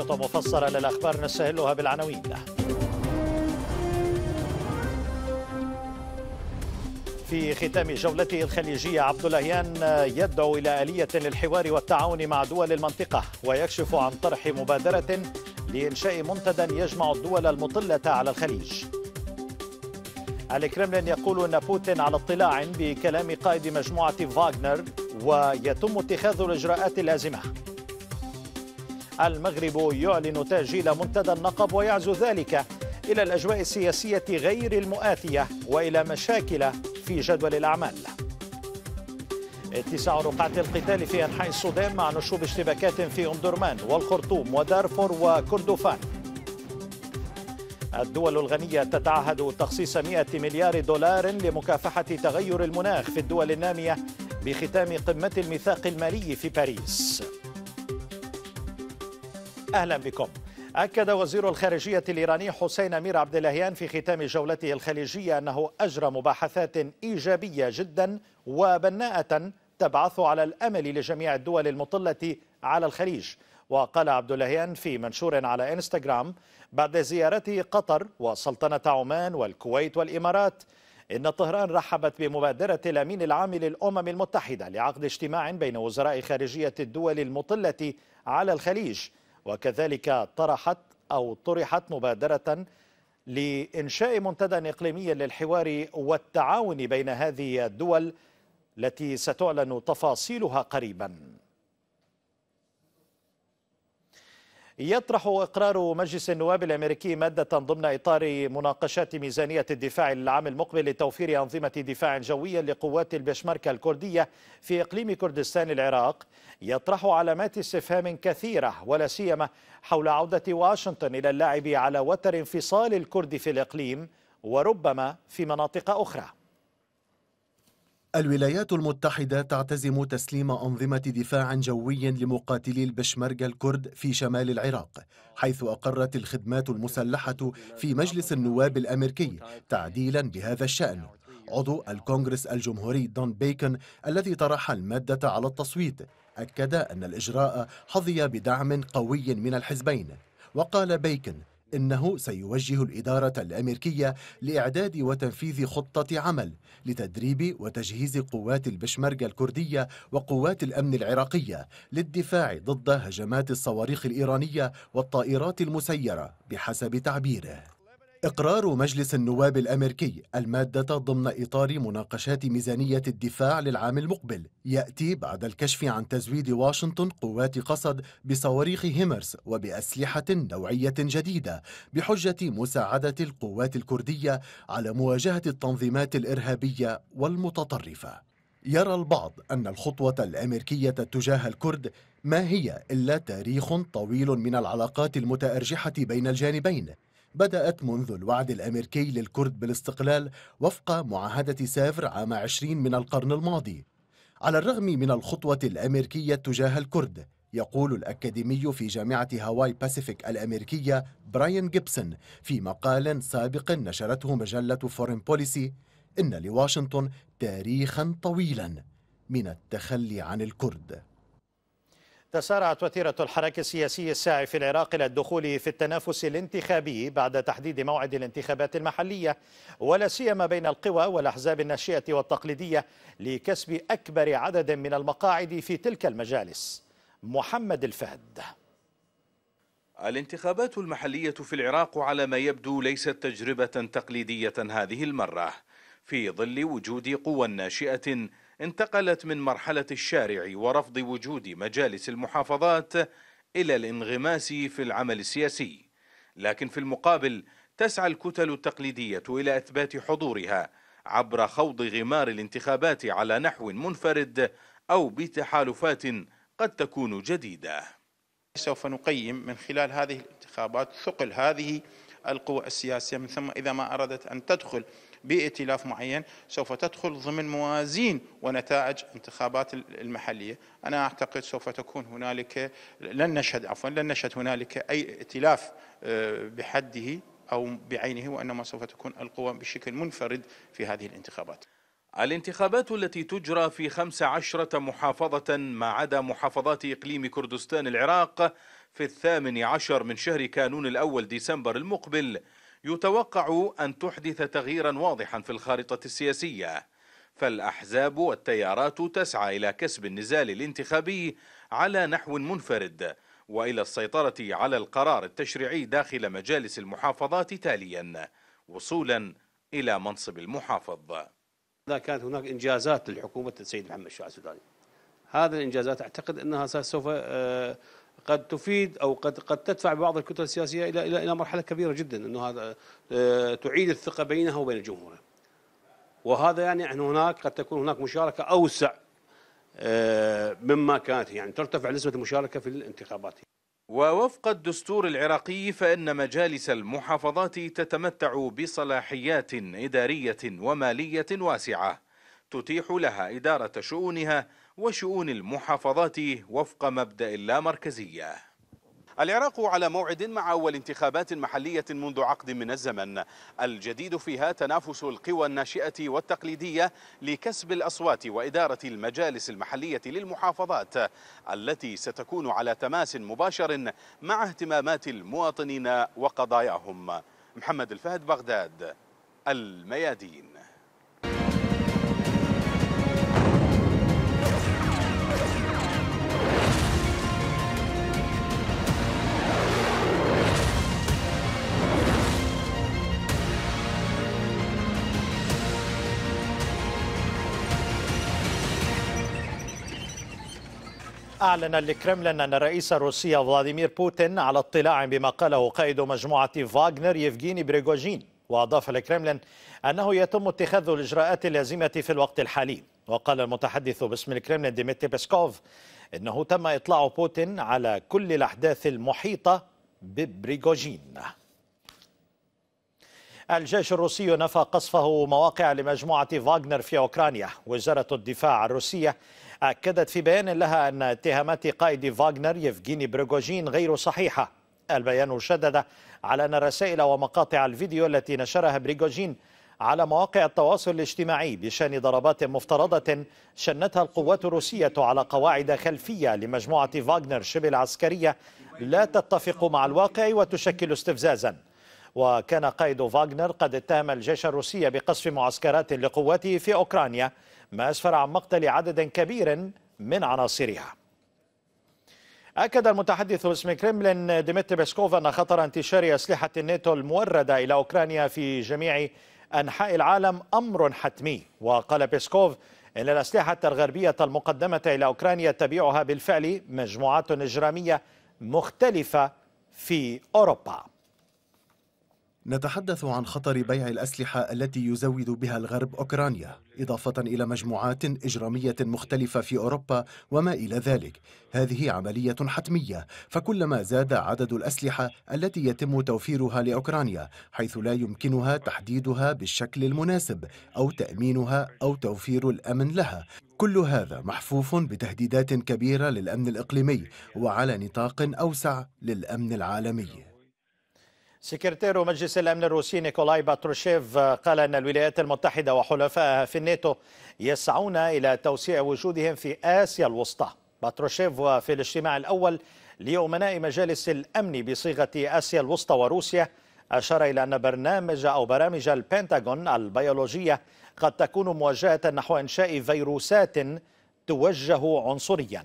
نشرة مفصلة للأخبار نستهلها بالعناوين في ختام جولته الخليجية عبد اللهيان يدعو إلى آلية للحوار والتعاون مع دول المنطقة ويكشف عن طرح مبادرة لإنشاء منتدى يجمع الدول المطلة على الخليج الكرملين يقول أن بوتين على اطلاع بكلام قائد مجموعة فاغنر ويتم اتخاذ الإجراءات اللازمة المغرب يعلن تأجيل منتدى النقب ويعزو ذلك إلى الأجواء السياسية غير المؤاتية وإلى مشاكل في جدول الأعمال اتساع رقعة القتال في أنحاء السودان مع نشوب اشتباكات في أم درمان والخرطوم ودارفور وكردفان الدول الغنية تتعهد تخصيص 100 مليار دولار لمكافحة تغير المناخ في الدول النامية بختام قمة الميثاق المالي في باريس أهلا بكم أكد وزير الخارجية الإيراني حسين أمير عبد اللهيان في ختام جولته الخليجية أنه أجرى مباحثات إيجابية جدا وبناءة تبعث على الأمل لجميع الدول المطلة على الخليج وقال عبد اللهيان في منشور على إنستغرام بعد زيارته قطر وسلطنة عمان والكويت والإمارات إن طهران رحبت بمبادرة الأمين العام للأمم المتحدة لعقد اجتماع بين وزراء خارجية الدول المطلة على الخليج وكذلك طرحت أو طرحت مبادرة لإنشاء منتدى إقليمي للحوار والتعاون بين هذه الدول التي ستعلن تفاصيلها قريباً يطرح إقرار مجلس النواب الأمريكي مادة ضمن إطار مناقشات ميزانية الدفاع العام المقبل لتوفير أنظمة دفاع جوية لقوات البشمركة الكردية في إقليم كردستان العراق يطرح علامات استفهام كثيرة ولا سيما حول عودة واشنطن إلى اللعب على وتر انفصال الكرد في الإقليم وربما في مناطق أخرى الولايات المتحدة تعتزم تسليم أنظمة دفاع جوي لمقاتلي البشمركة الكرد في شمال العراق حيث أقرت الخدمات المسلحة في مجلس النواب الأمريكي تعديلا بهذا الشأن عضو الكونغرس الجمهوري دون بيكن الذي طرح المادة على التصويت أكد أن الإجراء حظي بدعم قوي من الحزبين وقال بيكن إنه سيوجه الإدارة الأمريكية لإعداد وتنفيذ خطة عمل لتدريب وتجهيز قوات البشمركة الكردية وقوات الأمن العراقية للدفاع ضد هجمات الصواريخ الإيرانية والطائرات المسيرة بحسب تعبيره إقرار مجلس النواب الأمريكي المادة ضمن إطار مناقشات ميزانية الدفاع للعام المقبل يأتي بعد الكشف عن تزويد واشنطن قوات قصد بصواريخ هيمرس وبأسلحة نوعية جديدة بحجة مساعدة القوات الكردية على مواجهة التنظيمات الإرهابية والمتطرفة يرى البعض أن الخطوة الأمريكية تجاه الكرد ما هي إلا تاريخ طويل من العلاقات المتأرجحة بين الجانبين بدأت منذ الوعد الأمريكي للكرد بالاستقلال وفق معاهدة سافر عام 20 من القرن الماضي على الرغم من الخطوة الأمريكية تجاه الكرد يقول الأكاديمي في جامعة هاواي باسيفيك الأمريكية براين جيبسون في مقال سابق نشرته مجلة فورين بوليسي إن لواشنطن تاريخا طويلا من التخلي عن الكرد تسارعت وتيرة الحراك السياسي الساعي في العراق إلى الدخول في التنافس الانتخابي بعد تحديد موعد الانتخابات المحلية ولا سيما بين القوى والأحزاب الناشئة والتقليدية لكسب أكبر عدد من المقاعد في تلك المجالس محمد الفهد الانتخابات المحلية في العراق على ما يبدو ليست تجربة تقليدية هذه المرة في ظل وجود قوى ناشئة انتقلت من مرحلة الشارع ورفض وجود مجالس المحافظات إلى الانغماس في العمل السياسي لكن في المقابل تسعى الكتل التقليدية إلى إثبات حضورها عبر خوض غمار الانتخابات على نحو منفرد أو بتحالفات قد تكون جديدة سوف نقيم من خلال هذه الانتخابات ثقل هذه القوى السياسية من ثم إذا ما أردت أن تدخل بائتلاف معين سوف تدخل ضمن موازين ونتائج انتخابات المحليه، انا اعتقد سوف تكون هنالك لن نشهد عفوا لن نشهد هنالك اي ائتلاف آه، بحده او بعينه وانما سوف تكون القوى بشكل منفرد في هذه الانتخابات. الانتخابات التي تجرى في 15 محافظة ما عدا محافظات إقليم كردستان العراق في الثامن عشر من شهر كانون الأول ديسمبر المقبل يتوقع أن تحدث تغييرا واضحا في الخارطة السياسية فالأحزاب والتيارات تسعى إلى كسب النزال الانتخابي على نحو منفرد وإلى السيطرة على القرار التشريعي داخل مجالس المحافظات تاليا وصولا إلى منصب المحافظ إذا كانت هناك إنجازات للحكومة السيد محمد الشاه السوداني هذه الإنجازات أعتقد أنها سوف آه، قد تفيد او قد قد تدفع بعض الكتل السياسيه الى الى الى مرحله كبيره جدا انه هذا آه، تعيد الثقه بينها وبين الجمهور وهذا يعني ان هناك قد تكون هناك مشاركه اوسع آه، مما كانت يعني ترتفع نسبه المشاركه في الانتخابات ووفق الدستور العراقي فإن مجالس المحافظات تتمتع بصلاحيات إدارية ومالية واسعة تتيح لها إدارة شؤونها وشؤون المحافظات وفق مبدأ اللامركزية العراق على موعد مع أول انتخابات محلية منذ عقد من الزمن الجديد فيها تنافس القوى الناشئة والتقليدية لكسب الأصوات وإدارة المجالس المحلية للمحافظات التي ستكون على تماس مباشر مع اهتمامات المواطنين وقضاياهم محمد الفهد بغداد الميادين أعلن الكرملين أن الرئيس الروسي فلاديمير بوتين على اطلاع بما قاله قائد مجموعة فاغنر يفغيني بريغوجين وأضاف الكرملين أنه يتم اتخاذ الإجراءات اللازمة في الوقت الحالي وقال المتحدث باسم الكرملين ديمتري بيسكوف إنه تم إطلاع بوتين على كل الأحداث المحيطة ببريغوجين الجيش الروسي نفى قصفه مواقع لمجموعة فاغنر في أوكرانيا وزارة الدفاع الروسية أكدت في بيان لها أن اتهامات قائد فاغنر يفجيني بريغوجين غير صحيحة البيان شدد على أن الرسائل ومقاطع الفيديو التي نشرها بريغوجين على مواقع التواصل الاجتماعي بشان ضربات مفترضة شنتها القوات الروسية على قواعد خلفية لمجموعة فاغنر شبه العسكرية لا تتفق مع الواقع وتشكل استفزازا وكان قائد فاغنر قد اتهم الجيش الروسي بقصف معسكرات لقواته في أوكرانيا ما أسفر عن مقتل عدد كبير من عناصرها أكد المتحدث باسم كريملين ديمتري بيسكوف أن خطر انتشار أسلحة الناتو الموردة إلى أوكرانيا في جميع أنحاء العالم أمر حتمي وقال بيسكوف إن الأسلحة الغربية المقدمة إلى أوكرانيا تبيعها بالفعل مجموعات إجرامية مختلفة في أوروبا نتحدث عن خطر بيع الأسلحة التي يزود بها الغرب أوكرانيا إضافة إلى مجموعات إجرامية مختلفة في أوروبا وما إلى ذلك هذه عملية حتمية فكلما زاد عدد الأسلحة التي يتم توفيرها لأوكرانيا حيث لا يمكنها تحديدها بالشكل المناسب أو تأمينها أو توفير الأمن لها كل هذا محفوف بتهديدات كبيرة للأمن الإقليمي وعلى نطاق أوسع للأمن العالمي سكرتير مجلس الأمن الروسي نيكولاي باتروشيف آه، قال أن الولايات المتحدة وحلفائها في الناتو يسعون إلى توسيع وجودهم في آسيا الوسطى باتروشيف وفي الاجتماع الأول ليؤمناء مجالس الأمن بصيغة آسيا الوسطى وروسيا أشار إلى أن برنامج أو برامج البنتاغون البيولوجية قد تكون موجهه نحو إنشاء فيروسات توجه عنصرياً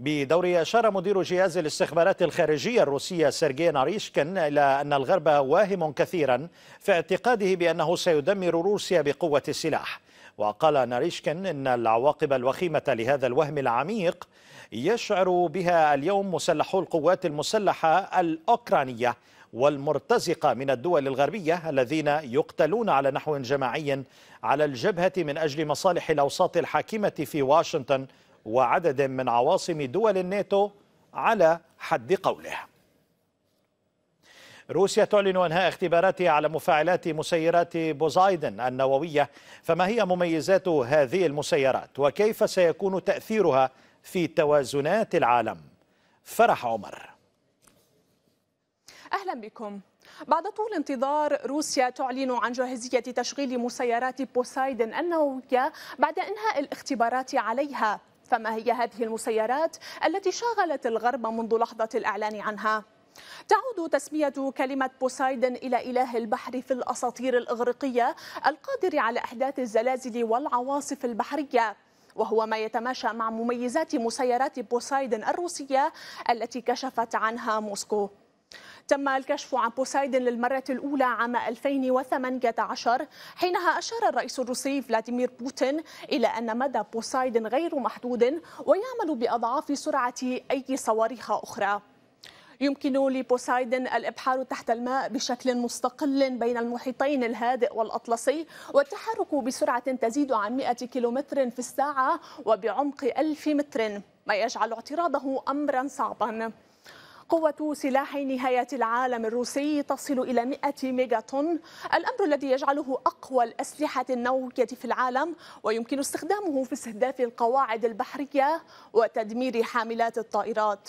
بدوره أشار مدير جهاز الاستخبارات الخارجية الروسية سيرجي ناريشكن إلى أن الغرب واهم كثيرا في اعتقاده بأنه سيدمر روسيا بقوة السلاح وقال ناريشكن إن العواقب الوخيمة لهذا الوهم العميق يشعر بها اليوم مسلحو القوات المسلحة الأوكرانية والمرتزقة من الدول الغربية الذين يقتلون على نحو جماعي على الجبهة من أجل مصالح الأوساط الحاكمة في واشنطن وعدد من عواصم دول الناتو على حد قوله روسيا تعلن انهاء اختباراتها على مفاعلات مسيرات بوزايدن النوويه فما هي مميزات هذه المسيرات وكيف سيكون تاثيرها في توازنات العالم فرح عمر اهلا بكم بعد طول انتظار روسيا تعلن عن جاهزية تشغيل مسيرات بوسايدن النووية بعد إنهاء الاختبارات عليها فما هي هذه المسيرات التي شغلت الغرب منذ لحظة الإعلان عنها؟ تعود تسمية كلمة بوسايدن إلى إله البحر في الأساطير الإغريقية القادر على إحداث الزلازل والعواصف البحرية وهو ما يتماشى مع مميزات مسيرات بوسايدن الروسية التي كشفت عنها موسكو تم الكشف عن بوسايدن للمرة الأولى عام 2018 حينها أشار الرئيس الروسي فلاديمير بوتين إلى أن مدى بوسايدن غير محدود ويعمل بأضعاف سرعة أي صواريخ أخرى يمكن لبوسايدن الإبحار تحت الماء بشكل مستقل بين المحيطين الهادئ والأطلسي والتحرك بسرعة تزيد عن 100 كيلومتر في الساعة وبعمق 1000 متر ما يجعل اعتراضه أمرا صعبا قوة سلاح نهاية العالم الروسي تصل إلى 100 ميجاتون الأمر الذي يجعله أقوى الأسلحة النووية في العالم ويمكن استخدامه في استهداف القواعد البحرية وتدمير حاملات الطائرات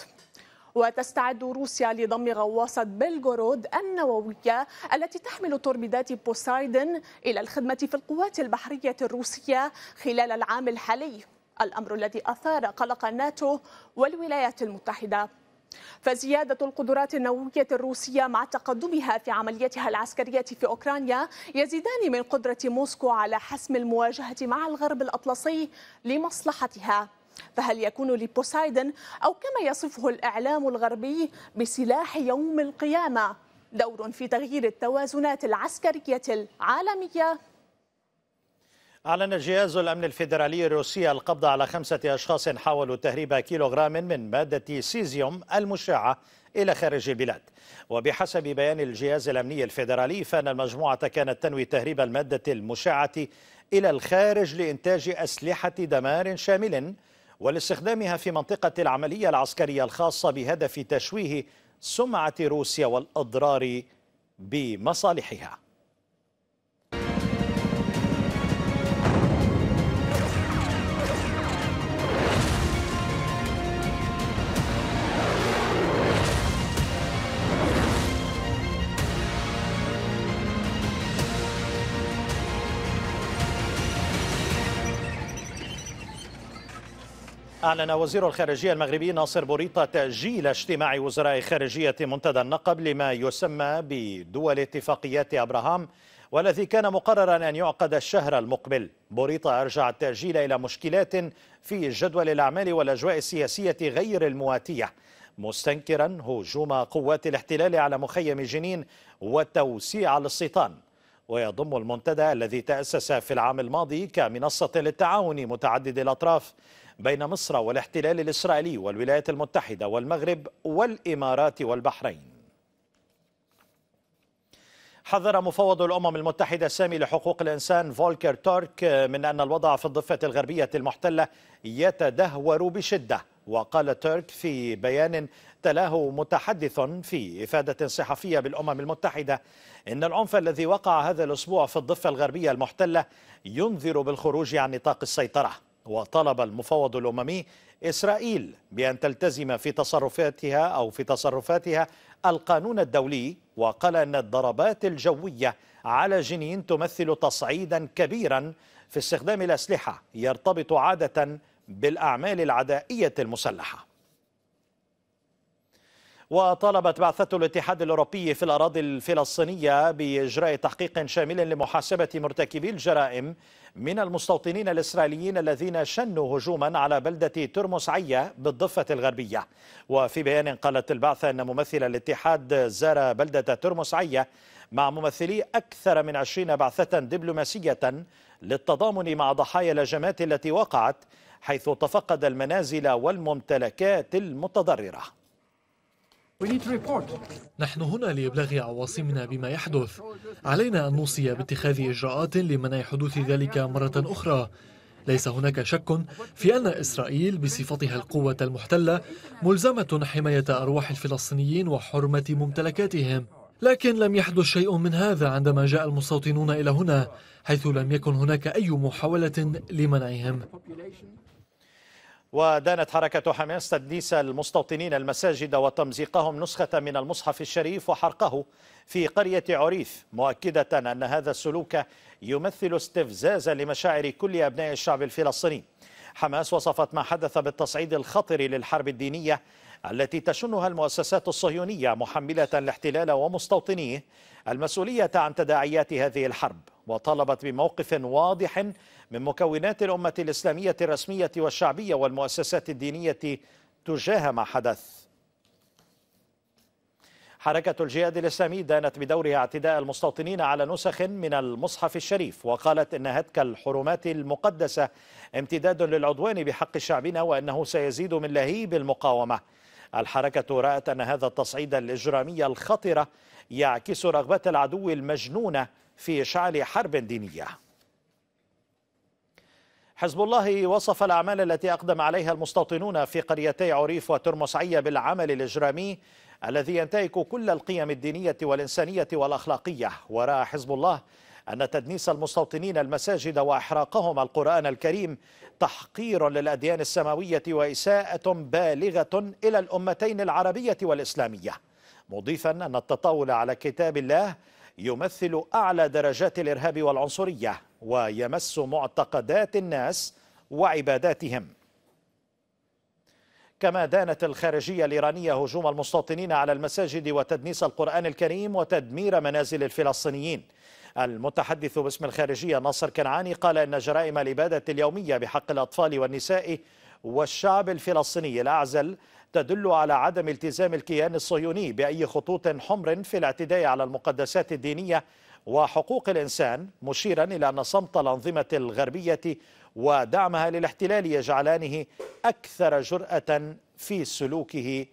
وتستعد روسيا لضم غواصة بلغورود النووية التي تحمل توربيدات بوسايدن إلى الخدمة في القوات البحرية الروسية خلال العام الحالي الأمر الذي أثار قلق الناتو والولايات المتحدة فزيادة القدرات النووية الروسية مع تقدمها في عملياتها العسكرية في أوكرانيا يزيدان من قدرة موسكو على حسم المواجهة مع الغرب الأطلسي لمصلحتها فهل يكون لبوسايدن أو كما يصفه الإعلام الغربي بسلاح يوم القيامة دور في تغيير التوازنات العسكرية العالمية أعلن جهاز الأمن الفيدرالي الروسي القبض على خمسة أشخاص حاولوا تهريب كيلوغرام من مادة سيزيوم المشعة إلى خارج البلاد وبحسب بيان الجهاز الأمني الفيدرالي فإن المجموعة كانت تنوي تهريب المادة المشعة إلى الخارج لإنتاج أسلحة دمار شامل ولاستخدامها في منطقة العملية العسكرية الخاصة بهدف تشويه سمعة روسيا والأضرار بمصالحها أعلن وزير الخارجية المغربي ناصر بوريطة تأجيل اجتماع وزراء خارجية منتدى النقب لما يسمى بدول اتفاقيات أبراهام والذي كان مقررا أن يعقد الشهر المقبل بوريطة أرجع التأجيل إلى مشكلات في جدول الأعمال والأجواء السياسية غير المواتية مستنكرا هجوم قوات الاحتلال على مخيم جنين وتوسيع الاستيطان ويضم المنتدى الذي تأسس في العام الماضي كمنصة للتعاون متعدد الأطراف بين مصر والاحتلال الإسرائيلي والولايات المتحدة والمغرب والإمارات والبحرين حذر مفوض الأمم المتحدة السامي لحقوق الإنسان فولكر تورك من أن الوضع في الضفة الغربية المحتلة يتدهور بشدة وقال تورك في بيان تلاه متحدث في إفادة صحفية بالأمم المتحدة إن العنف الذي وقع هذا الأسبوع في الضفة الغربية المحتلة ينذر بالخروج عن نطاق السيطرة وطلب المفوض الأممي إسرائيل بأن تلتزم في تصرفاتها أو في تصرفاتها القانون الدولي وقال أن الضربات الجوية على جنين تمثل تصعيدا كبيرا في استخدام الأسلحة يرتبط عادة بالأعمال العدائية المسلحة وطالبت بعثة الاتحاد الأوروبي في الأراضي الفلسطينية بإجراء تحقيق شامل لمحاسبة مرتكبي الجرائم من المستوطنين الإسرائيليين الذين شنوا هجوما على بلدة ترمس عية بالضفة الغربية وفي بيان قالت البعثة أن ممثل الاتحاد زار بلدة ترمس عية مع ممثلي أكثر من عشرين بعثة دبلوماسية للتضامن مع ضحايا الهجمات التي وقعت حيث تفقد المنازل والممتلكات المتضرره نحن هنا لإبلاغ عواصمنا بما يحدث علينا أن نوصي باتخاذ إجراءات لمنع حدوث ذلك مرة أخرى ليس هناك شك في أن إسرائيل بصفتها القوة المحتلة ملزمة حماية أرواح الفلسطينيين وحرمة ممتلكاتهم لكن لم يحدث شيء من هذا عندما جاء المستوطنون إلى هنا حيث لم يكن هناك أي محاولة لمنعهم ودانت حركة حماس تدليس المستوطنين المساجد وتمزيقهم نسخة من المصحف الشريف وحرقه في قرية عريف مؤكدة أن هذا السلوك يمثل استفزازا لمشاعر كل أبناء الشعب الفلسطيني حماس وصفت ما حدث بالتصعيد الخطر للحرب الدينية التي تشنها المؤسسات الصهيونية محملة الاحتلال ومستوطنيه المسؤولية عن تداعيات هذه الحرب وطالبت بموقف واضح من مكونات الأمة الإسلامية الرسمية والشعبية والمؤسسات الدينية تجاه ما حدث حركة الجهاد الإسلامي دانت بدورها اعتداء المستوطنين على نسخ من المصحف الشريف وقالت إن هتك الحرمات المقدسة امتداد للعدوان بحق شعبنا وأنه سيزيد من لهيب المقاومة الحركة رأت أن هذا التصعيد الإجرامي الخطرة يعكس رغبة العدو المجنونة في إشعال حرب دينية حزب الله وصف الأعمال التي أقدم عليها المستوطنون في قريتي عريف وترمسعية بالعمل الإجرامي الذي ينتهك كل القيم الدينية والإنسانية والأخلاقية ورأى حزب الله أن تدنيس المستوطنين المساجد وإحراقهم القرآن الكريم تحقير للأديان السماوية وإساءة بالغة إلى الأمتين العربية والإسلامية مضيفا أن التطاول على كتاب الله يمثل أعلى درجات الإرهاب والعنصرية ويمس معتقدات الناس وعباداتهم كما دانت الخارجية الإيرانية هجوم المستوطنين على المساجد وتدنيس القرآن الكريم وتدمير منازل الفلسطينيين المتحدث باسم الخارجية ناصر كنعاني قال إن جرائم الإبادة اليومية بحق الأطفال والنساء والشعب الفلسطيني الأعزل تدل على عدم التزام الكيان الصهيوني بأي خطوط حمر في الاعتداء على المقدسات الدينية وحقوق الإنسان مشيرا إلى أن صمت الأنظمة الغربية ودعمها للاحتلال يجعلانه أكثر جرأة في سلوكه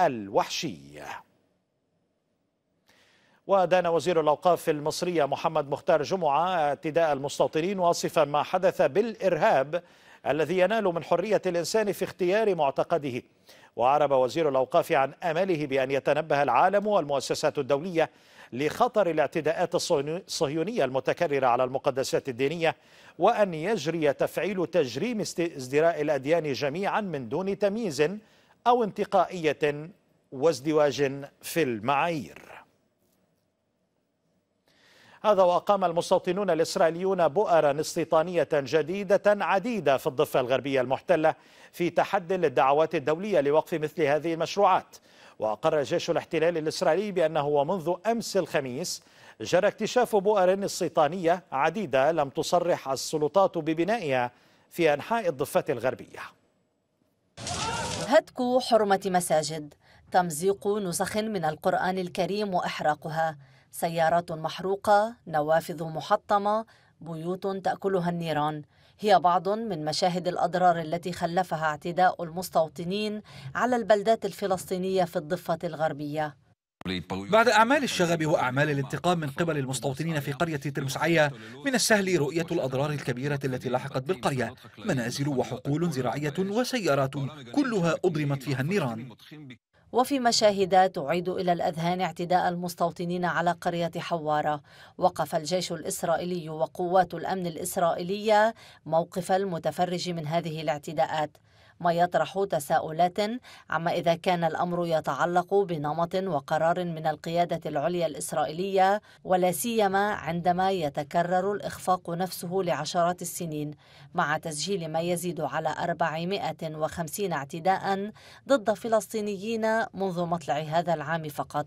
الوحشي ودان وزير الأوقاف المصرية محمد مختار جمعة اعتداء المستوطنين واصفا ما حدث بالإرهاب الذي ينال من حرية الإنسان في اختيار معتقده وعرب وزير الأوقاف عن أمله بأن يتنبه العالم والمؤسسات الدولية لخطر الاعتداءات الصهيونية المتكررة على المقدسات الدينية وأن يجري تفعيل تجريم ازدراء الأديان جميعا من دون تمييز أو انتقائية وازدواج في المعايير هذا وأقام المستوطنون الإسرائيليون بؤرا استيطانية جديدة عديدة في الضفة الغربية المحتلة في تحد للدعوات الدولية لوقف مثل هذه المشروعات وأقر جيش الاحتلال الإسرائيلي بأنه ومنذ أمس الخميس جرى اكتشاف بؤر استيطانية عديدة لم تصرح السلطات ببنائها في أنحاء الضفة الغربية هتك حرمة مساجد تمزيق نسخ من القرآن الكريم وإحراقها سيارات محروقة، نوافذ محطمة، بيوت تأكلها النيران هي بعض من مشاهد الأضرار التي خلفها اعتداء المستوطنين على البلدات الفلسطينية في الضفة الغربية بعد أعمال الشغب وأعمال الانتقام من قبل المستوطنين في قرية تلمسعية من السهل رؤية الأضرار الكبيرة التي لحقت بالقرية منازل وحقول زراعية وسيارات كلها أضرمت فيها النيران وفي مشاهد تعيد إلى الأذهان اعتداء المستوطنين على قرية حوارة وقف الجيش الإسرائيلي وقوات الأمن الإسرائيلية موقف المتفرج من هذه الاعتداءات ما يطرح تساؤلات عما إذا كان الأمر يتعلق بنمط وقرار من القيادة العليا الإسرائيلية ولا سيما عندما يتكرر الإخفاق نفسه لعشرات السنين مع تسجيل ما يزيد على 450 اعتداء ضد فلسطينيين منذ مطلع هذا العام فقط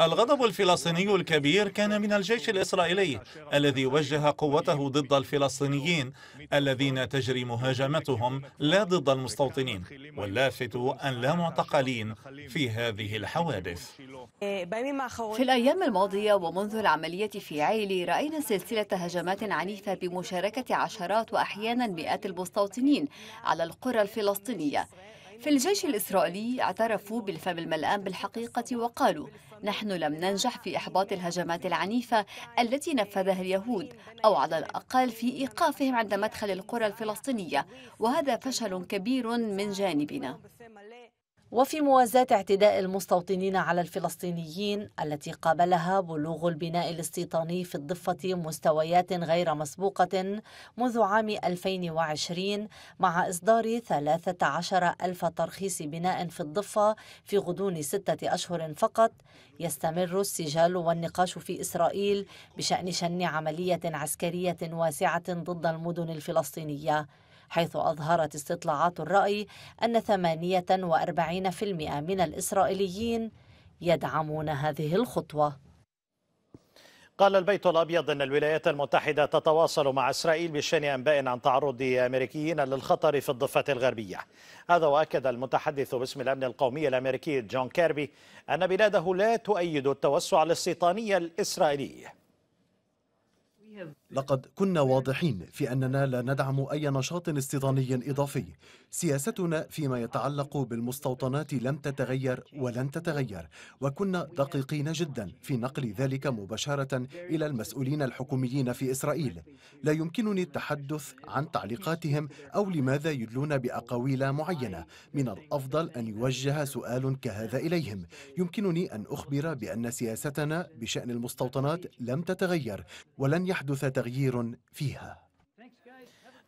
الغضب الفلسطيني الكبير كان من الجيش الإسرائيلي الذي وجه قوته ضد الفلسطينيين الذين تجري مهاجمتهم لا ضد المستوطنين واللافت أن لا معتقلين في هذه الحوادث في الأيام الماضية ومنذ العملية في عيلي رأينا سلسلة هجمات عنيفة بمشاركة عشرات وأحيانا مئات المستوطنين على القرى الفلسطينية في الجيش الإسرائيلي اعترفوا بالفم الملآن بالحقيقة وقالوا نحن لم ننجح في إحباط الهجمات العنيفة التي نفذها اليهود أو على الأقل في إيقافهم عند مدخل القرى الفلسطينية وهذا فشل كبير من جانبنا وفي موازاة اعتداء المستوطنين على الفلسطينيين التي قابلها بلوغ البناء الاستيطاني في الضفة مستويات غير مسبوقة منذ عام 2020 مع إصدار 13 ألف ترخيص بناء في الضفة في غضون ستة أشهر فقط يستمر السجال والنقاش في إسرائيل بشأن شن عملية عسكرية واسعة ضد المدن الفلسطينية حيث أظهرت استطلاعات الرأي أن 48% من الإسرائيليين يدعمون هذه الخطوة قال البيت الأبيض أن الولايات المتحدة تتواصل مع إسرائيل بشأن أنباء عن تعرض أمريكيين للخطر في الضفة الغربية هذا وأكد المتحدث باسم الأمن القومي الأمريكي جون كيربي أن بلاده لا تؤيد التوسع الاستيطاني الإسرائيلي لقد كنا واضحين في أننا لا ندعم أي نشاط استيطاني إضافي سياستنا فيما يتعلق بالمستوطنات لم تتغير ولن تتغير وكنا دقيقين جدا في نقل ذلك مباشرة إلى المسؤولين الحكوميين في إسرائيل لا يمكنني التحدث عن تعليقاتهم أو لماذا يدلون بأقاويل معينة من الأفضل أن يوجه سؤال كهذا إليهم يمكنني أن أخبر بأن سياستنا بشأن المستوطنات لم تتغير ولن يحدث يحدث تغيير فيها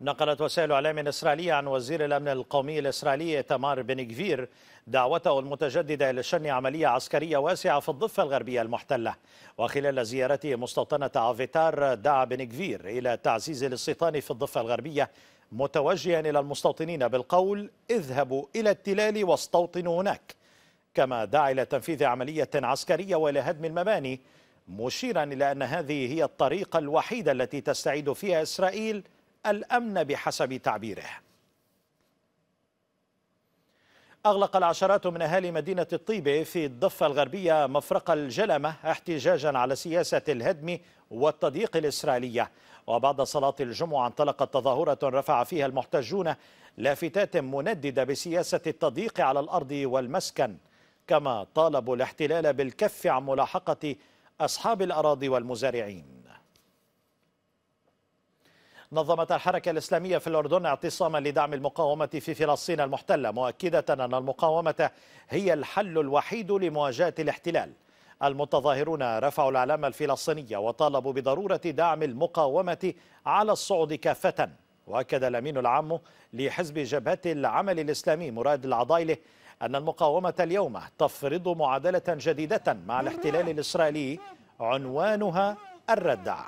نقلت وسائل اعلام اسرائيليه عن وزير الامن القومي الاسرائيلي تمار بن كفير دعوته المتجدده الى شن عمليه عسكريه واسعه في الضفه الغربيه المحتله وخلال زيارته مستوطنه افيتار دعا بن كفير الى تعزيز الاستيطان في الضفه الغربيه متوجها الى المستوطنين بالقول اذهبوا الى التلال واستوطنوا هناك كما دعا الى تنفيذ عمليه عسكريه والى هدم المباني مشيرا إلى أن هذه هي الطريقة الوحيدة التي تستعيد فيها إسرائيل الأمن بحسب تعبيره أغلق العشرات من أهالي مدينة الطيبة في الضفة الغربية مفرق الجلمة احتجاجا على سياسة الهدم والتضييق الإسرائيلية وبعد صلاة الجمعة انطلقت تظاهرة رفع فيها المحتجون لافتات منددة بسياسة التضييق على الأرض والمسكن كما طالبوا الاحتلال بالكف عن ملاحقة أصحاب الأراضي والمزارعين نظمت الحركة الإسلامية في الأردن اعتصاما لدعم المقاومة في فلسطين المحتلة مؤكدة أن المقاومة هي الحل الوحيد لمواجهة الاحتلال المتظاهرون رفعوا العلامة الفلسطينية وطالبوا بضرورة دعم المقاومة على الصعود كافة وأكد الأمين العام لحزب جبهة العمل الإسلامي مراد العضايله أن المقاومة اليوم تفرض معادلة جديدة مع الاحتلال الإسرائيلي عنوانها الردع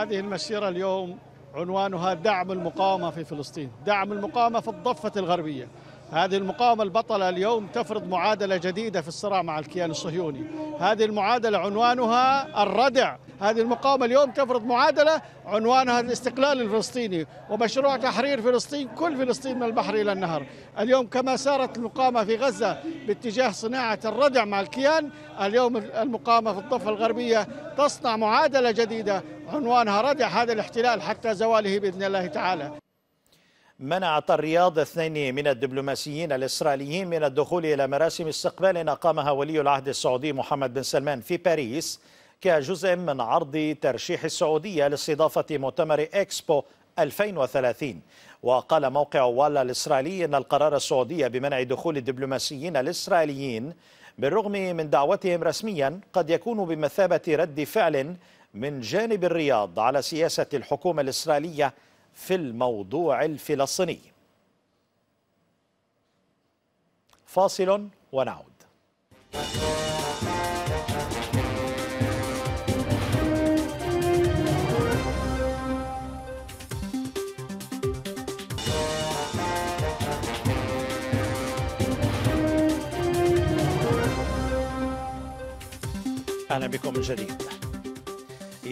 هذه المسيرة اليوم عنوانها دعم المقاومة في فلسطين دعم المقاومة في الضفة الغربية هذه المقاومة البطلة اليوم تفرض معادلة جديدة في الصراع مع الكيان الصهيوني هذه المعادلة عنوانها الردع هذه المقاومة اليوم تفرض معادلة عنوانها الاستقلال الفلسطيني ومشروع تحرير فلسطين كل فلسطين من البحر إلى النهر اليوم كما سارت المقاومة في غزة باتجاه صناعة الردع مع الكيان اليوم المقاومة في الضفة الغربية تصنع معادلة جديدة عنوانها ردع هذا الاحتلال حتى زواله بإذن الله تعالى منعت الرياض اثنين من الدبلوماسيين الإسرائيليين من الدخول إلى مراسم استقبال أقامها ولي العهد السعودي محمد بن سلمان في باريس كجزء من عرض ترشيح السعودية لاستضافة مؤتمر إكسبو 2030 وقال موقع والا الإسرائيلي أن القرار السعودي بمنع دخول الدبلوماسيين الإسرائيليين بالرغم من دعوتهم رسميا قد يكون بمثابة رد فعل من جانب الرياض على سياسة الحكومة الإسرائيلية في الموضوع الفلسطيني فاصل ونعود أهلا بكم من جديد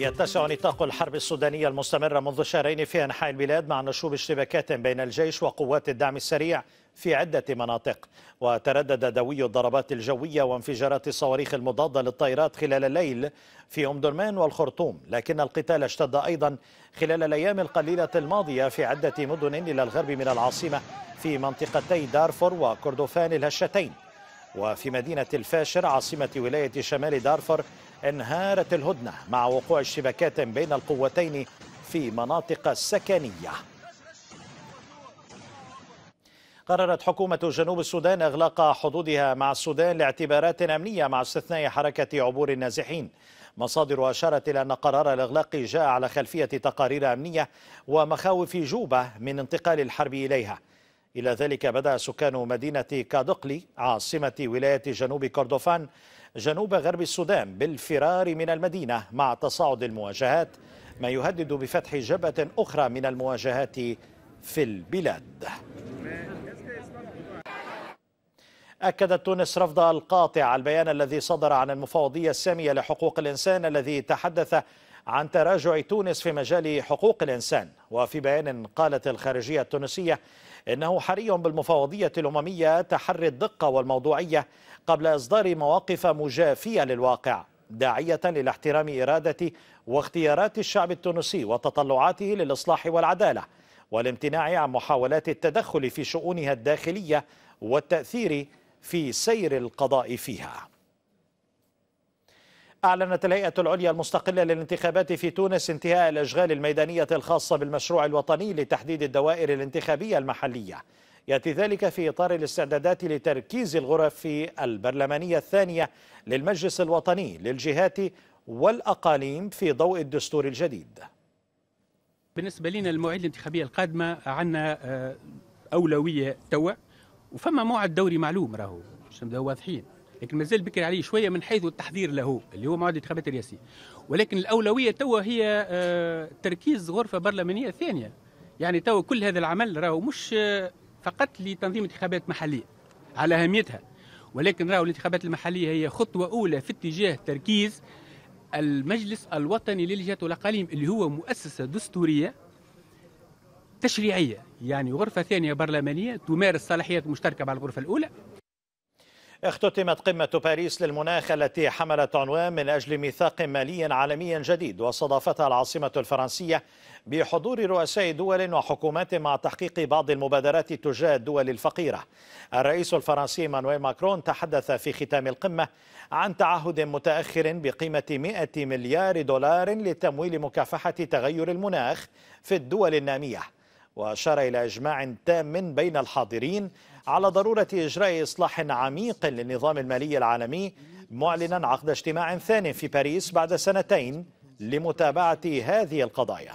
يتسع نطاق الحرب السودانية المستمرة منذ شهرين في أنحاء البلاد مع نشوب اشتباكات بين الجيش وقوات الدعم السريع في عدة مناطق وتردد دوي الضربات الجوية وانفجارات الصواريخ المضادة للطائرات خلال الليل في أم درمان والخرطوم لكن القتال اشتد أيضا خلال الأيام القليلة الماضية في عدة مدن إلى الغرب من العاصمة في منطقتي دارفور وكردوفان الهشتين وفي مدينة الفاشر عاصمة ولاية شمال دارفر انهارت الهدنة مع وقوع اشتباكات بين القوتين في مناطق سكنية قررت حكومة جنوب السودان إغلاق حدودها مع السودان لاعتبارات أمنية مع استثناء حركة عبور النازحين مصادر أشارت إلى أن قرار الإغلاق جاء على خلفية تقارير أمنية ومخاوف جوبة من انتقال الحرب إليها إلى ذلك بدأ سكان مدينة كادقلي عاصمة ولاية جنوب كردوفان جنوب غرب السودان بالفرار من المدينة مع تصاعد المواجهات ما يهدد بفتح جبهة أخرى من المواجهات في البلاد أكدت تونس رفض القاطع البيان الذي صدر عن المفوضية السامية لحقوق الإنسان الذي تحدث عن تراجع تونس في مجال حقوق الإنسان وفي بيان قالت الخارجية التونسية إنه حري بالمفوضية الأممية تحري الدقة والموضوعية قبل إصدار مواقف مجافية للواقع داعية للاحترام إرادة واختيارات الشعب التونسي وتطلعاته للإصلاح والعدالة والامتناع عن محاولات التدخل في شؤونها الداخلية والتأثير في سير القضاء فيها أعلنت الهيئة العليا المستقلة للانتخابات في تونس انتهاء الأشغال الميدانية الخاصة بالمشروع الوطني لتحديد الدوائر الانتخابية المحلية يأتي ذلك في إطار الاستعدادات لتركيز الغرف البرلمانية الثانية للمجلس الوطني للجهات والأقاليم في ضوء الدستور الجديد بالنسبة لنا المواعيد الانتخابية القادمة عندنا آه، أولوية توا وفما موعد دوري معلوم راهو باش نبداو واضحين لكن مازال بكري عليه شويه من حيث التحضير له اللي هو موعد الانتخابات الرئاسيه ولكن الاولويه توا هي آه، تركيز غرفه برلمانيه ثانيه يعني توا كل هذا العمل راهو مش آه، فقط لتنظيم انتخابات محليه على اهميتها ولكن راهو الانتخابات المحليه هي خطوه اولى في اتجاه تركيز المجلس الوطني للجهات والاقاليم اللي هو مؤسسه دستوريه تشريعيه يعني غرفه ثانيه برلمانيه تمارس صلاحيات مشتركه مع الغرفه الاولى اختتمت قمة باريس للمناخ التي حملت عنوان من أجل ميثاق مالي عالمي جديد واستضافتها العاصمة الفرنسية بحضور رؤساء دول وحكومات مع تحقيق بعض المبادرات تجاه الدول الفقيرة الرئيس الفرنسي مانويل ماكرون تحدث في ختام القمة عن تعهد متأخر بقيمة 100 مليار دولار لتمويل مكافحة تغير المناخ في الدول النامية وأشار إلى إجماع تام بين الحاضرين على ضرورة إجراء إصلاح عميق للنظام المالي العالمي معلنا عقد اجتماع ثان في باريس بعد سنتين لمتابعة هذه القضايا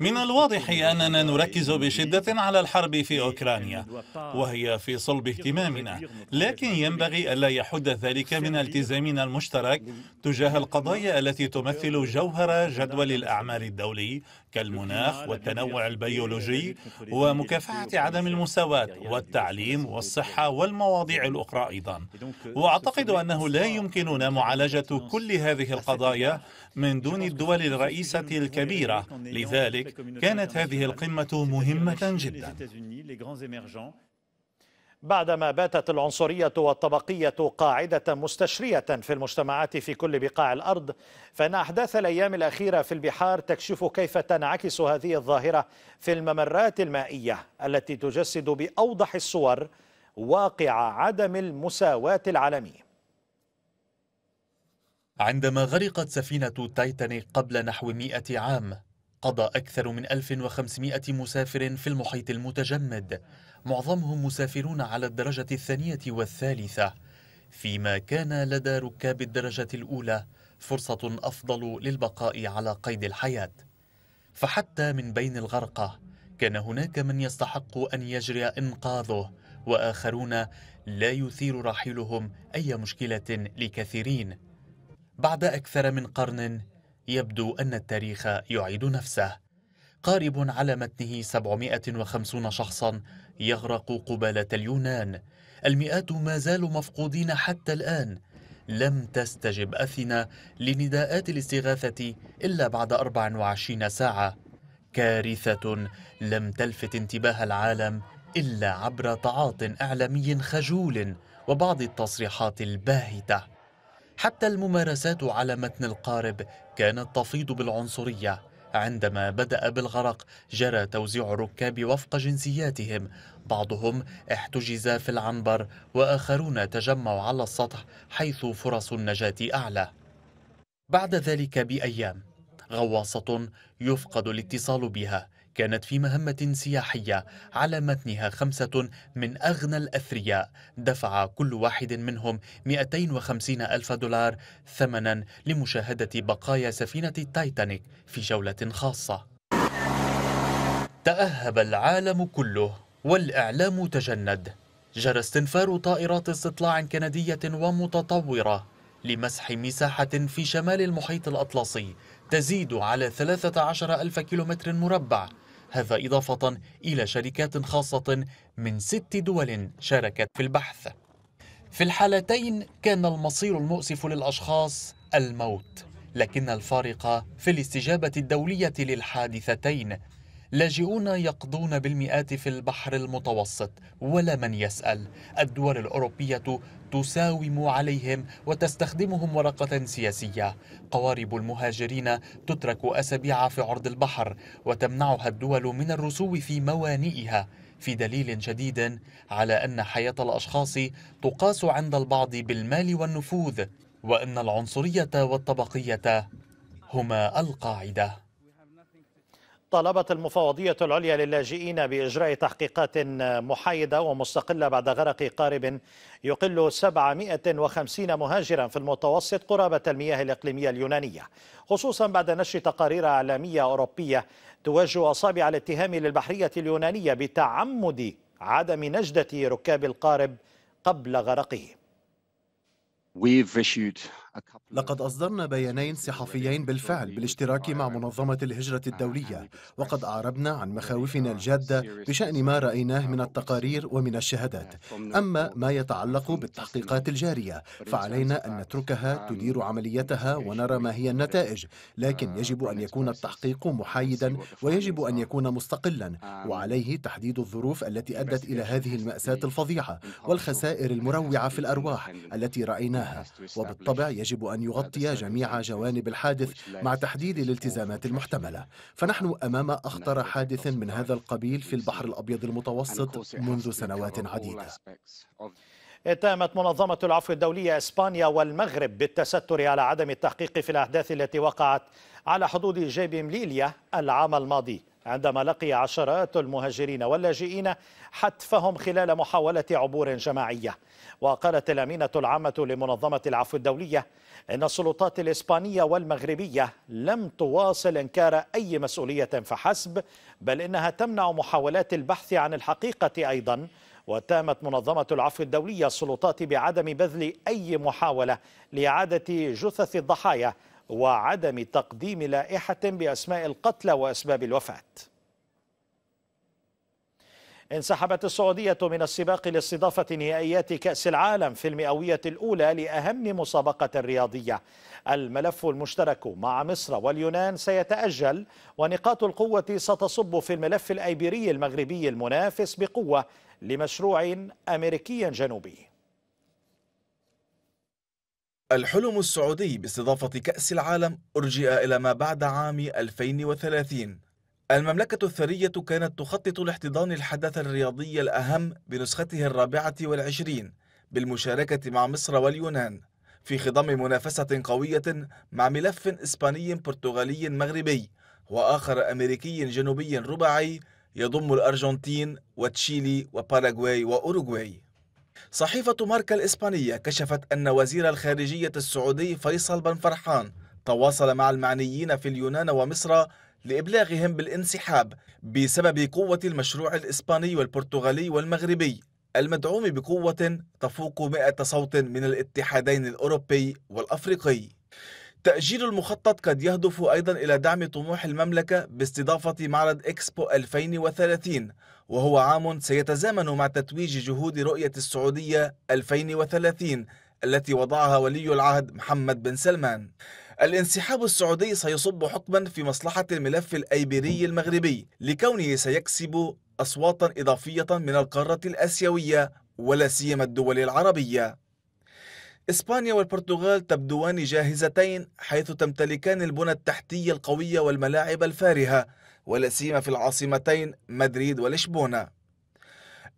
من الواضح أننا نركز بشدة على الحرب في أوكرانيا وهي في صلب اهتمامنا لكن ينبغي ألا يحد ذلك من التزامنا المشترك تجاه القضايا التي تمثل جوهر جدول الأعمال الدولي كالمناخ والتنوع البيولوجي ومكافحة عدم المساواة والتعليم والصحة والمواضيع الأخرى أيضا euh, وأعتقد أنه لا يمكننا معالجة كل هذه القضايا من دون الدول الرئيسة الكبيرة لذلك كانت هذه القمة مهمة جدا بعدما باتت العنصرية والطبقية قاعدة مستشرية في المجتمعات في كل بقاع الأرض فإن أحداث الأيام الأخيرة في البحار تكشف كيف تنعكس هذه الظاهرة في الممرات المائية التي تجسد بأوضح الصور واقع عدم المساواة العالمي عندما غرقت سفينة تايتانيك قبل نحو 100 عام قضى أكثر من 1500 مسافر في المحيط المتجمد معظمهم مسافرون على الدرجة الثانية والثالثة فيما كان لدى ركاب الدرجة الأولى فرصة أفضل للبقاء على قيد الحياة فحتى من بين الغرقى كان هناك من يستحق أن يجري إنقاذه وآخرون لا يثير رحيلهم أي مشكلة لكثيرين بعد أكثر من قرن يبدو أن التاريخ يعيد نفسه قارب على متنه 750 شخصا يغرق قبالة اليونان المئات ما زالوا مفقودين حتى الآن لم تستجب أثينا لنداءات الاستغاثة إلا بعد 24 ساعة كارثة لم تلفت انتباه العالم إلا عبر تعاط إعلامي خجول وبعض التصريحات الباهتة حتى الممارسات على متن القارب كانت تفيض بالعنصرية عندما بدأ بالغرق جرى توزيع الركاب وفق جنسياتهم بعضهم احتجز في العنبر وآخرون تجمعوا على السطح حيث فرص النجاة أعلى بعد ذلك بأيام غواصة يفقد الاتصال بها كانت في مهمة سياحية على متنها خمسة من أغنى الأثرياء دفع كل واحد منهم 250 ألف دولار ثمنا لمشاهدة بقايا سفينة تايتانيك في جولة خاصة تأهب العالم كله والإعلام تجند جرى استنفار طائرات استطلاع كندية ومتطورة لمسح مساحة في شمال المحيط الأطلسي تزيد على 13 ألف كيلومتر مربع هذا إضافة إلى شركات خاصة من ست دول شاركت في البحث في الحالتين كان المصير المؤسف للأشخاص الموت لكن الفارق في الاستجابة الدولية للحادثتين لاجئون يقضون بالمئات في البحر المتوسط ولا من يسأل الدول الأوروبية تساوم عليهم وتستخدمهم ورقة سياسية قوارب المهاجرين تترك أسابيع في عرض البحر وتمنعها الدول من الرسو في موانئها في دليل جديد على أن حياة الأشخاص تقاس عند البعض بالمال والنفوذ وأن العنصرية والطبقية هما القاعده طالبت المفوضية العليا للاجئين بإجراء تحقيقات محايدة ومستقلة بعد غرق قارب يقل 750 مهاجرا في المتوسط قرابة المياه الإقليمية اليونانية خصوصا بعد نشر تقارير إعلامية أوروبية توجه أصابع الاتهام للبحرية اليونانية بتعمد عدم نجدة ركاب القارب قبل غرقه. We've issued لقد أصدرنا بيانين صحفيين بالفعل بالاشتراك مع منظمة الهجرة uh, الدولية وقد أعربنا عن مخاوفنا الجادة بشأن ما رأيناه uh, من التقارير ومن uh, الشهادات أما ما يتعلق بالتحقيقات الجارية فعلينا أن نتركها تدير عمليتها ونرى ما هي النتائج لكن يجب أن يكون التحقيق محايدا ويجب أن يكون مستقلا um, وعليه تحديد الظروف التي أدت إلى هذه المأساة الفظيعة والخسائر المروعة في الأرواح التي رأيناها وبالطبع يجب أن يغطي جميع جوانب الحادث مع تحديد الالتزامات المحتملة فنحن أمام أخطر حادث من هذا القبيل في البحر الأبيض المتوسط منذ سنوات عديدة اتهمت منظمة العفو الدولية إسبانيا والمغرب بالتستر على عدم التحقيق في الأحداث التي وقعت على حدود جيب مليليا العام الماضي عندما لقي عشرات المهاجرين واللاجئين حتفهم خلال محاولة عبور جماعية وقالت الأمينة العامة لمنظمة العفو الدولية إن السلطات الإسبانية والمغربية لم تواصل إنكار أي مسؤولية فحسب بل إنها تمنع محاولات البحث عن الحقيقة أيضا واتهمت منظمة العفو الدولية السلطات بعدم بذل أي محاولة لإعادة جثث الضحايا وعدم تقديم لائحة بأسماء القتلى وأسباب الوفاة انسحبت السعودية من السباق لاستضافة نهائيات كأس العالم في المئوية الأولى لأهم مسابقة رياضية الملف المشترك مع مصر واليونان سيتأجل ونقاط القوة ستصب في الملف الأيبيري المغربي المنافس بقوة لمشروع أمريكي جنوبي الحلم السعودي باستضافة كأس العالم أرجئ إلى ما بعد عام 2030 المملكة الثرية كانت تخطط لاحتضان الحدث الرياضي الأهم بنسخته الرابعة والعشرين بالمشاركة مع مصر واليونان في خضم منافسة قوية مع ملف إسباني برتغالي مغربي وآخر أمريكي جنوبي رباعي يضم الأرجنتين وتشيلي وباراغواي وأوروغواي صحيفة ماركا الإسبانية كشفت أن وزير الخارجية السعودي فيصل بن فرحان تواصل مع المعنيين في اليونان ومصر لإبلاغهم بالانسحاب بسبب قوة المشروع الإسباني والبرتغالي والمغربي المدعوم بقوة تفوق 100 صوت من الاتحادين الأوروبي والأفريقي تأجيل المخطط قد يهدف أيضا إلى دعم طموح المملكة باستضافة معرض إكسبو 2030 وهو عام سيتزامن مع تتويج جهود رؤية السعودية 2030 التي وضعها ولي العهد محمد بن سلمان الانسحاب السعودي سيصب حكما في مصلحة الملف الأيبيري المغربي لكونه سيكسب أصواتا إضافية من القارة الآسيوية ولا سيما الدول العربية إسبانيا والبرتغال تبدوان جاهزتين حيث تمتلكان البنى التحتية القوية والملاعب الفارهة ولاسيما في العاصمتين مدريد ولشبونة.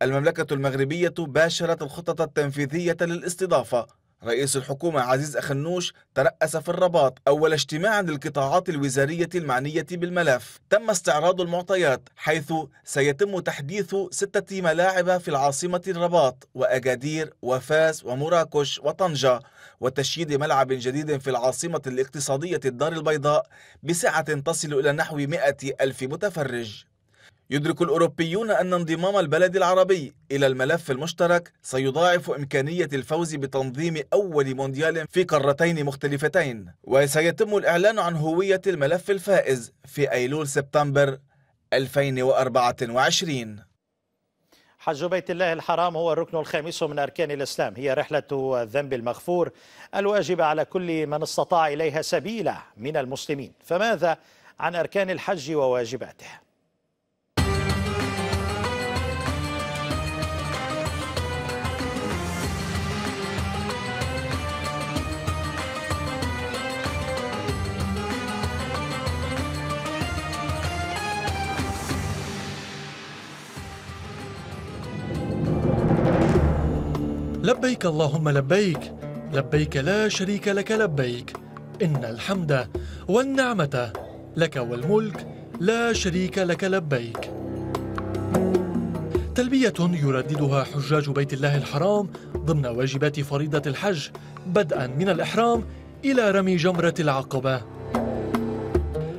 المملكة المغربية باشرت الخطط التنفيذية للاستضافة رئيس الحكومة عزيز أخنوش ترأس في الرباط أول اجتماع للقطاعات الوزارية المعنية بالملف تم استعراض المعطيات حيث سيتم تحديث ستة ملاعب في العاصمة الرباط وأجادير وفاس ومراكش وطنجة وتشييد ملعب جديد في العاصمة الاقتصادية الدار البيضاء بسعة تصل إلى نحو 100 ألف متفرج يدرك الأوروبيون أن انضمام البلد العربي إلى الملف المشترك سيضاعف إمكانية الفوز بتنظيم أول مونديال في قارتين مختلفتين وسيتم الإعلان عن هوية الملف الفائز في أيلول سبتمبر 2024 حج بيت الله الحرام هو الركن الخامس من أركان الإسلام هي رحلة الذنب المغفور الواجب على كل من استطاع إليها سبيلا من المسلمين فماذا عن أركان الحج وواجباته؟ لبيك اللهم لبيك لبيك لا شريك لك لبيك إن الحمد والنعمة لك والملك لا شريك لك لبيك تلبية يرددها حجاج بيت الله الحرام ضمن واجبات فريضة الحج بدءا من الإحرام إلى رمي جمرة العقبة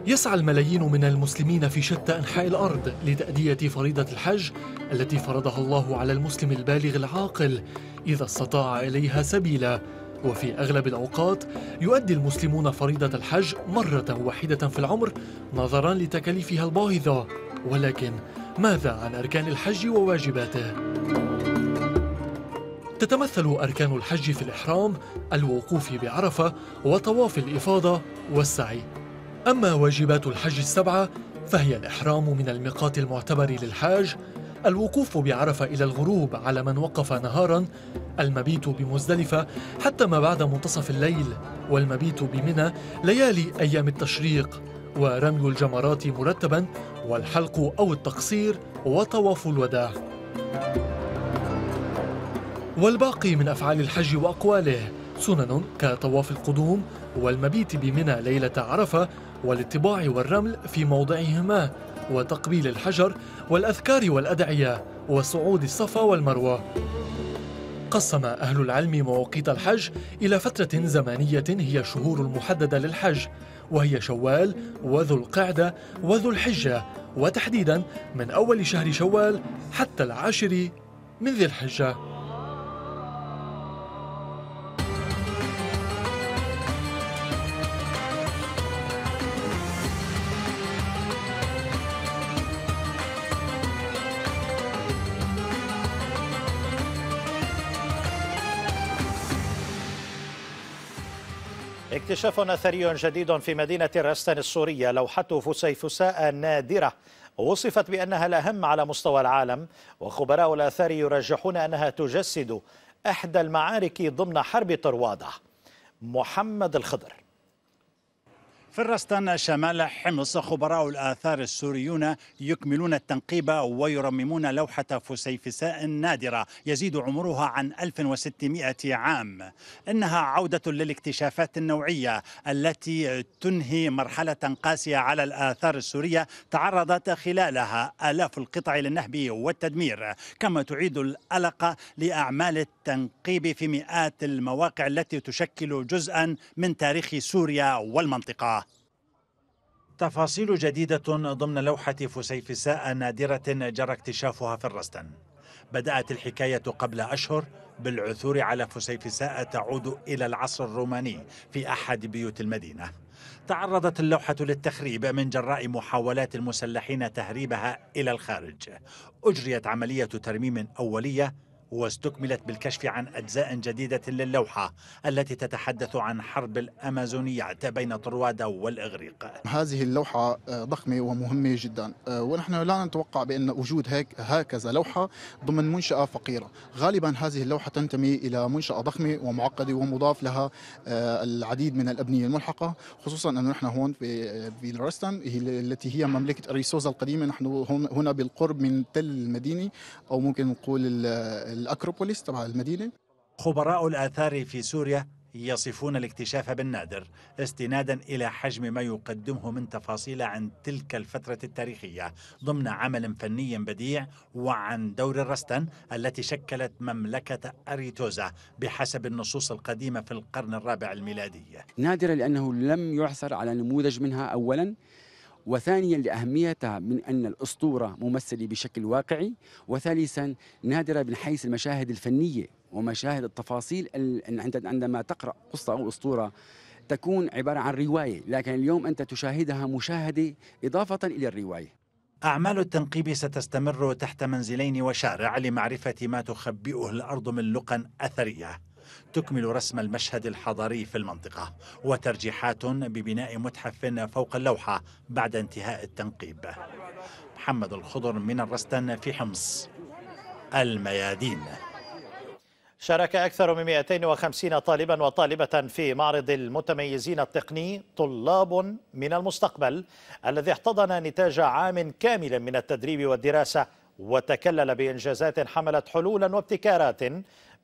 يسعى الملايين من المسلمين في شتى أنحاء الأرض لتأدية فريضة الحج التي فرضها الله على المسلم البالغ العاقل إذا استطاع إليها سبيلا وفي أغلب الأوقات يؤدي المسلمون فريضة الحج مرة واحدة في العمر نظرا لتكاليفها الباهظة ولكن ماذا عن أركان الحج وواجباته؟ تتمثل أركان الحج في الإحرام، الوقوف بعرفة، وطواف الإفاضة، والسعي. أما واجبات الحج السبعة فهي الإحرام من الميقات المعتبر للحاج الوقوف بعرفة إلى الغروب على من وقف نهارا المبيت بمزدلفة حتى ما بعد منتصف الليل والمبيت بمنى ليالي أيام التشريق ورمي الجمرات مرتبا والحلق أو التقصير وطواف الوداع والباقي من أفعال الحج وأقواله سنن كطواف القدوم والمبيت بمنى ليلة عرفة والاتباع والرمل في موضعهما وتقبيل الحجر والأذكار والأدعية وصعود الصفا والمروة قسم أهل العلم مواقيت الحج إلى فترة زمانية هي الشهور المحددة للحج وهي شوال وذو القعدة وذو الحجة وتحديدا من أول شهر شوال حتى العاشر من ذي الحجة اكتشاف أثري جديد في مدينة رستن السورية لوحة فسيفساء نادرة وصفت بأنها الأهم على مستوى العالم وخبراء الآثار يرجحون أنها تجسد أحدى المعارك ضمن حرب طروادة محمد الخضر في الرستان شمال حمص خبراء الآثار السوريون يكملون التنقيب ويرممون لوحة فسيفساء نادرة يزيد عمرها عن 1600 عام إنها عودة للاكتشافات النوعية التي تنهي مرحلة قاسية على الآثار السورية تعرضت خلالها آلاف القطع للنهب والتدمير كما تعيد الألقة لأعمال التنقيب في مئات المواقع التي تشكل جزءا من تاريخ سوريا والمنطقة تفاصيل جديدة ضمن لوحة فسيفساء نادرة جرى اكتشافها في الرستن بدأت الحكاية قبل أشهر بالعثور على فسيفساء تعود إلى العصر الروماني في أحد بيوت المدينة تعرضت اللوحة للتخريب من جراء محاولات المسلحين تهريبها إلى الخارج أجريت عملية ترميم أولية واستكملت بالكشف عن أجزاء جديدة للوحة التي تتحدث عن حرب الأمازونيات بين طروادة والإغريق هذه اللوحة آه، ضخمة ومهمة جدا آه، ونحن لا نتوقع بأن وجود هيك هكذا لوحة ضمن منشأة فقيرة غالبا هذه اللوحة تنتمي إلى منشأة ضخمة ومعقدة ومضاف لها آه، العديد من الأبنية الملحقة خصوصا أنه نحن هون في بيلارستان التي هي مملكة أريسوزا القديمة نحن هنا بالقرب من تل المدينة أو ممكن نقول الأكروبوليس تبع المدينة خبراء الآثار في سوريا يصفون الاكتشاف بالنادر استنادا الى حجم ما يقدمه من تفاصيل عن تلك الفتره التاريخيه ضمن عمل فني بديع وعن دور الرستن التي شكلت مملكه اريتوزا بحسب النصوص القديمه في القرن الرابع الميلادي نادره لانه لم يعثر على نموذج منها اولا وثانيا لأهميتها من أن الأسطورة ممثلة بشكل واقعي وثالثا نادرة من حيث المشاهد الفنية ومشاهد التفاصيل عندما تقرأ قصة أو أسطورة تكون عبارة عن رواية لكن اليوم أنت تشاهدها مشاهدة إضافة إلى الرواية أعمال التنقيب ستستمر تحت منزلين وشارع لمعرفة ما تخبئه الأرض من لقا أثرية تكمل رسم المشهد الحضاري في المنطقة وترجيحات ببناء متحف فوق اللوحة بعد انتهاء التنقيب محمد الخضر من الرستن في حمص الميادين شارك أكثر من 250 طالبا وطالبة في معرض المتميزين التقني طلاب من المستقبل الذي احتضن نتاج عام كامل من التدريب والدراسة وتكلل بإنجازات حملت حلولا وابتكارات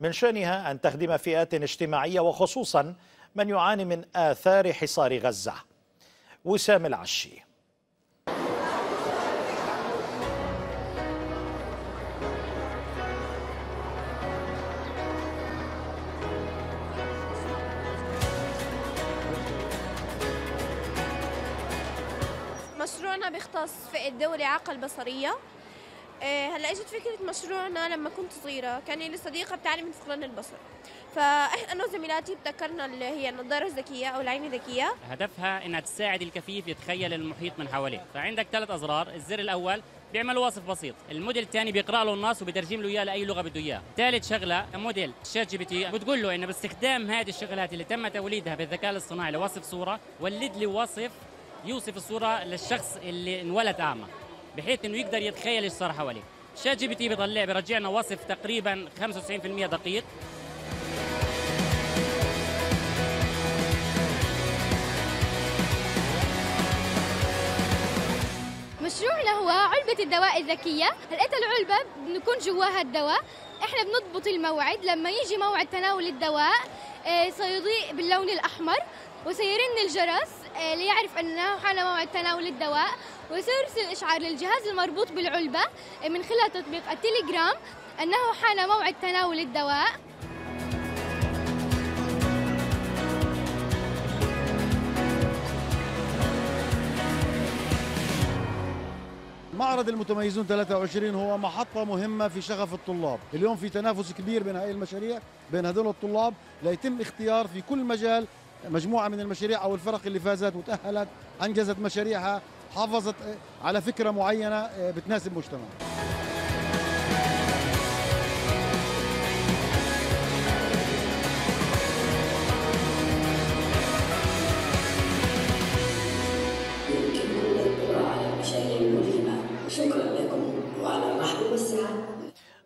من شأنها أن تخدم فئات اجتماعية وخصوصا من يعاني من آثار حصار غزة وسام العشي مشروعنا بيختص فئة الدولة عاقة البصرية إيه، هلا اجت فكره مشروعنا لما كنت صغيره كان لي صديقه بتعاني من فقدان البصر فاحنا انا وزميلاتي ابتكرنا اللي هي النظاره الذكيه او العين الذكيه هدفها انها تساعد الكفيف يتخيل المحيط من حواليه فعندك ثلاث ازرار الزر الاول بيعمل وصف بسيط الموديل الثاني بيقرا له النص وبترجم له اياه لاي لغه بده اياها ثالث شغله موديل شات جي بي تي بتقول له انه باستخدام هذه الشغلات اللي تم توليدها بالذكاء الاصطناعي لوصف صوره ولد لي وصف يوصف الصوره للشخص اللي انولد اعمى بحيث انه يقدر يتخيل ايش صار حواليه شات جي بي تي بيطلع بيرجعنا وصف تقريبا 95% دقيق مشروعنا هو علبة الدواء الذكية لقيت العلبة بنكون جواها الدواء احنا بنضبط الموعد لما يجي موعد تناول الدواء آه، سيضيء باللون الأحمر وسيرن الجرس آه، ليعرف انه حان موعد تناول الدواء وسيرسل إشعار للجهاز المربوط بالعلبة آه، من خلال تطبيق التليجرام أنه حان موعد تناول الدواء معرض المتميزون 23 هو محطة مهمة في شغف الطلاب اليوم في تنافس كبير بين هاي المشاريع بين هذول الطلاب ليتم اختيار في كل مجال مجموعه من المشاريع او الفرق اللي فازت وتاهلت انجزت مشاريعها حافظت آه، على فكره معينه آه، بتناسب مجتمعها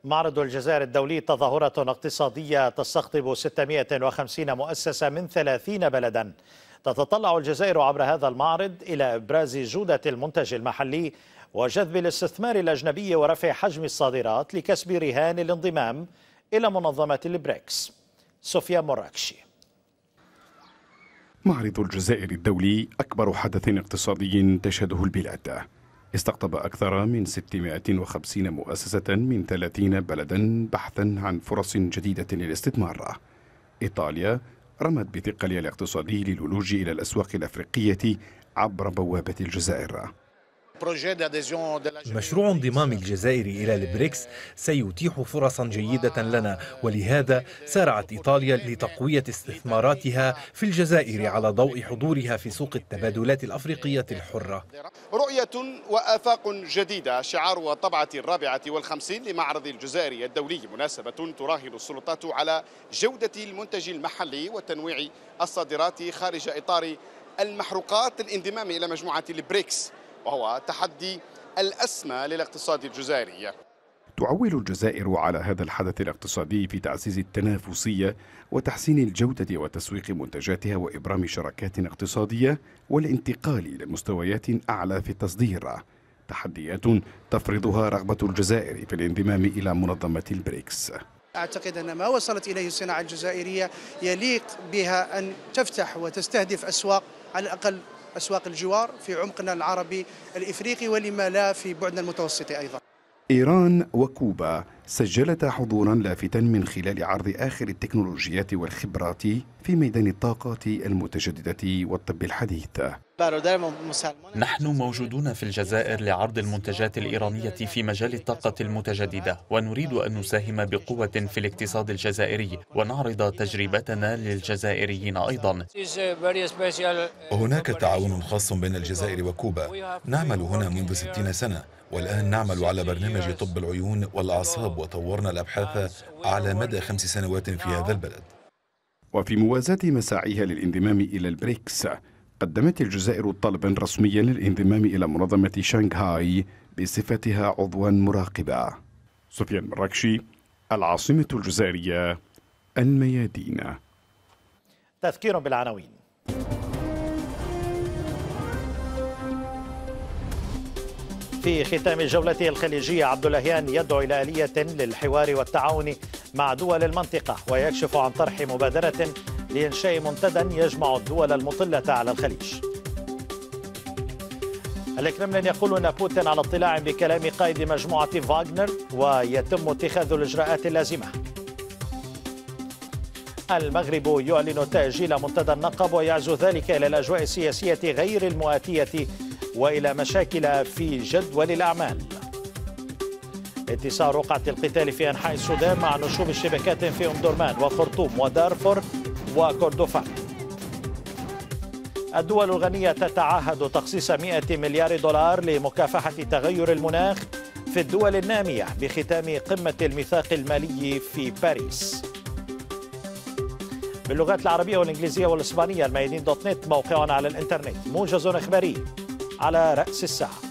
معرض الجزائر الدولي تظاهرة اقتصادية تستقطب 650 مؤسسة من 30 بلدا تتطلع الجزائر عبر هذا المعرض إلى إبراز جودة المنتج المحلي وجذب الاستثمار الأجنبي ورفع حجم الصادرات لكسب رهان الانضمام إلى منظمة البريكس صوفيا مراكشي معرض الجزائر الدولي أكبر حدث اقتصادي تشهده البلاد استقطب أكثر من 650 مؤسسة من 30 بلدا بحثا عن فرص جديدة للاستثمار إيطاليا رمت بثقلها الاقتصادي للولوج إلى الأسواق الأفريقية عبر بوابة الجزائر مشروع انضمام الجزائر إلى البريكس سيتيح فرصا جيدة لنا ولهذا سارعت إيطاليا لتقوية استثماراتها في الجزائر على ضوء حضورها في سوق التبادلات الأفريقية الحرة رؤية وآفاق جديدة شعار الطبعة الرابعة والخمسين لمعرض الجزائري الدولي مناسبة تراهن السلطات على جودة المنتج المحلي وتنويع الصادرات خارج إطار المحروقات الانضمام إلى مجموعة البريكس وهو التحدي الأسمى للاقتصاد الجزائري تعول الجزائر على هذا الحدث الاقتصادي في تعزيز التنافسية وتحسين الجودة وتسويق منتجاتها وإبرام شراكات اقتصادية والانتقال إلى مستويات أعلى في التصدير تحديات تفرضها رغبة الجزائر في الانضمام إلى منظمة البريكس أعتقد أن ما وصلت إليه الصناعة الجزائرية يليق بها أن تفتح وتستهدف أسواق على الأقل أسواق الجوار في عمقنا العربي الإفريقي ولما لا في بعدنا المتوسط أيضا إيران وكوبا سجلتا حضورا لافتا من خلال عرض آخر التكنولوجيات والخبرات في ميدان الطاقة المتجددة والطب الحديث نحن موجودون في الجزائر لعرض المنتجات الإيرانية في مجال الطاقة المتجددة ونريد أن نساهم بقوة في الاقتصاد الجزائري ونعرض تجربتنا للجزائريين أيضا هناك تعاون خاص بين الجزائر وكوبا نعمل هنا منذ 60 سنة والآن نعمل على برنامج طب العيون والأعصاب وطورنا الأبحاث آه، على مدى خمس سنوات في نعم. هذا البلد وفي موازاة مساعيها للانضمام إلى البريكس قدمت الجزائر طلبا رسميا للانضمام إلى منظمة شانغهاي بصفتها عضوا مراقبة سفيان مراكشي العاصمة الجزائرية الميادين تذكير بالعناوين في ختام جولته الخليجية عبد اللهيان يدعو إلى آلية للحوار والتعاون مع دول المنطقة ويكشف عن طرح مبادرة لإنشاء منتدى يجمع الدول المطلة على الخليج الكرملين يقول أن بوتين على اطلاع بكلام قائد مجموعة فاغنر ويتم اتخاذ الإجراءات اللازمة المغرب يعلن تأجيل منتدى النقب ويعزو ذلك إلى الأجواء السياسية غير المؤاتية والى مشاكل في جدول الاعمال. اتساع رقعة القتال في أنحاء السودان مع نشوب الشبكات في أم درمان وخرطوم ودارفور وكردفان الدول الغنية تتعهد تخصيص 100 مليار دولار لمكافحة تغير المناخ في الدول النامية بختام قمة الميثاق المالي في باريس باللغات العربية والإنجليزية والإسبانية الميادين دوت نت موقع على الإنترنت موجز إخباري على رأس الساعة